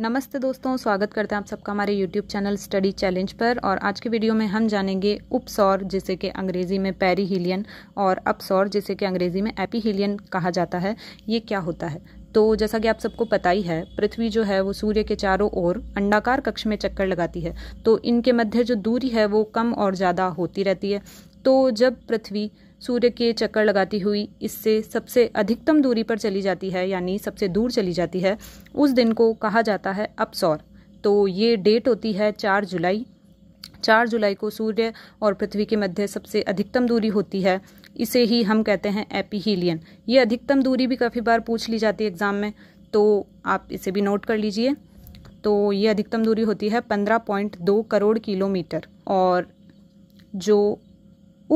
नमस्ते दोस्तों स्वागत करते हैं आप सबका हमारे YouTube चैनल स्टडी चैलेंज पर और आज के वीडियो में हम जानेंगे उपसौर जिसे कि अंग्रेज़ी में पैरी और अपसौर जिसे कि अंग्रेज़ी में एपी हीलियन कहा जाता है ये क्या होता है तो जैसा कि आप सबको पता ही है पृथ्वी जो है वो सूर्य के चारों ओर अंडाकार कक्ष में चक्कर लगाती है तो इनके मध्य जो दूरी है वो कम और ज़्यादा होती रहती है तो जब पृथ्वी सूर्य के चक्कर लगाती हुई इससे सबसे अधिकतम दूरी पर चली जाती है यानी सबसे दूर चली जाती है उस दिन को कहा जाता है अपसौर तो ये डेट होती है चार जुलाई चार जुलाई को सूर्य और पृथ्वी के मध्य सबसे अधिकतम दूरी होती है इसे ही हम कहते हैं एपीहीलियन ये अधिकतम दूरी भी काफ़ी बार पूछ ली जाती है एग्ज़ाम में तो आप इसे भी नोट कर लीजिए तो ये अधिकतम दूरी होती है पंद्रह पॉइंट दो करोड़ किलोमीटर और जो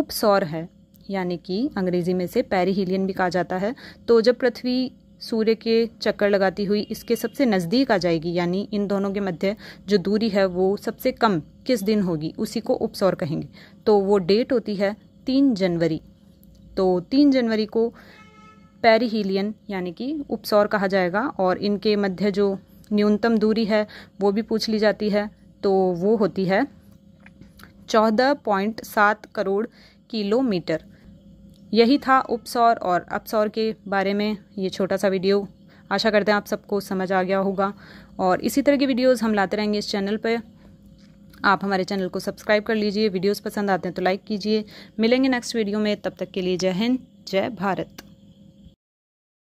उपसौर है यानी कि अंग्रेज़ी में से पेरीहीलियन भी कहा जाता है तो जब पृथ्वी सूर्य के चक्कर लगाती हुई इसके सबसे नज़दीक आ जाएगी यानी इन दोनों के मध्य जो दूरी है वो सबसे कम किस दिन होगी उसी को उपसौर कहेंगे तो वो डेट होती है तीन जनवरी तो तीन जनवरी को पेरीहीलियन यानी कि उपसौर कहा जाएगा और इनके मध्य जो न्यूनतम दूरी है वो भी पूछ ली जाती है तो वो होती है चौदह पॉइंट सात करोड़ किलोमीटर यही था उपसौर और अपसौर के बारे में ये छोटा सा वीडियो आशा करते हैं आप सबको समझ आ गया होगा और इसी तरह की वीडियोस हम लाते रहेंगे इस चैनल पर आप हमारे चैनल को सब्सक्राइब कर लीजिए वीडियोस पसंद आते हैं तो लाइक कीजिए मिलेंगे नेक्स्ट वीडियो में तब तक के लिए जय हिंद जय भारत